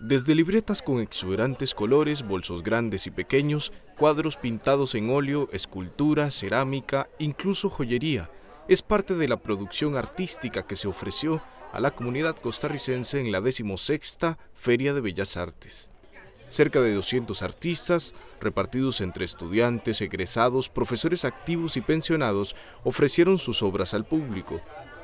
Desde libretas con exuberantes colores, bolsos grandes y pequeños, cuadros pintados en óleo, escultura, cerámica, incluso joyería, es parte de la producción artística que se ofreció a la comunidad costarricense en la 16 Feria de Bellas Artes. Cerca de 200 artistas, repartidos entre estudiantes, egresados, profesores activos y pensionados, ofrecieron sus obras al público.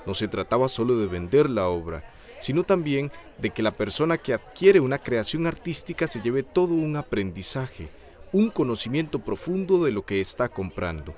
No se trataba solo de vender la obra, sino también de que la persona que adquiere una creación artística se lleve todo un aprendizaje, un conocimiento profundo de lo que está comprando.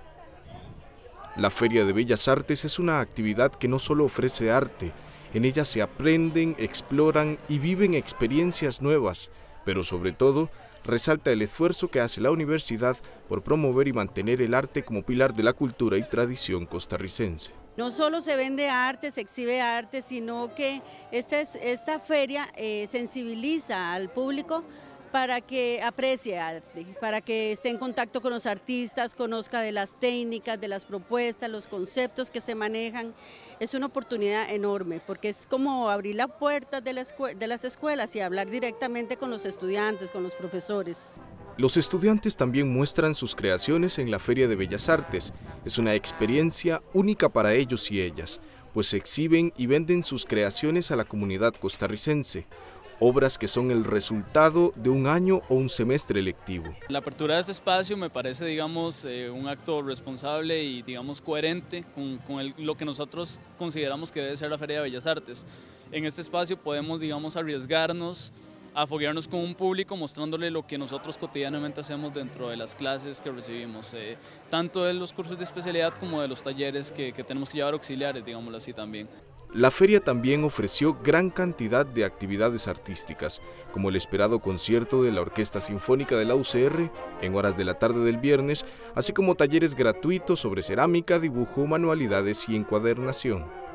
La Feria de Bellas Artes es una actividad que no solo ofrece arte, en ella se aprenden, exploran y viven experiencias nuevas, pero sobre todo resalta el esfuerzo que hace la universidad por promover y mantener el arte como pilar de la cultura y tradición costarricense. No solo se vende arte, se exhibe arte, sino que esta, esta feria eh, sensibiliza al público para que aprecie arte, para que esté en contacto con los artistas, conozca de las técnicas, de las propuestas, los conceptos que se manejan. Es una oportunidad enorme porque es como abrir la puerta de las escuelas y hablar directamente con los estudiantes, con los profesores. Los estudiantes también muestran sus creaciones en la Feria de Bellas Artes. Es una experiencia única para ellos y ellas, pues exhiben y venden sus creaciones a la comunidad costarricense, obras que son el resultado de un año o un semestre lectivo. La apertura de este espacio me parece, digamos, eh, un acto responsable y, digamos, coherente con, lo que nosotros consideramos que debe ser la Feria de Bellas Artes. En este espacio podemos, digamos, arriesgarnos afogarnos con un público mostrándole lo que nosotros cotidianamente hacemos dentro de las clases que recibimos, eh, tanto de los cursos de especialidad como de los talleres que, que tenemos que llevar auxiliares, digámoslo así también. La feria también ofreció gran cantidad de actividades artísticas, como el esperado concierto de la Orquesta Sinfónica de la UCR en horas de la tarde del viernes, así como talleres gratuitos sobre cerámica, dibujo, manualidades y encuadernación.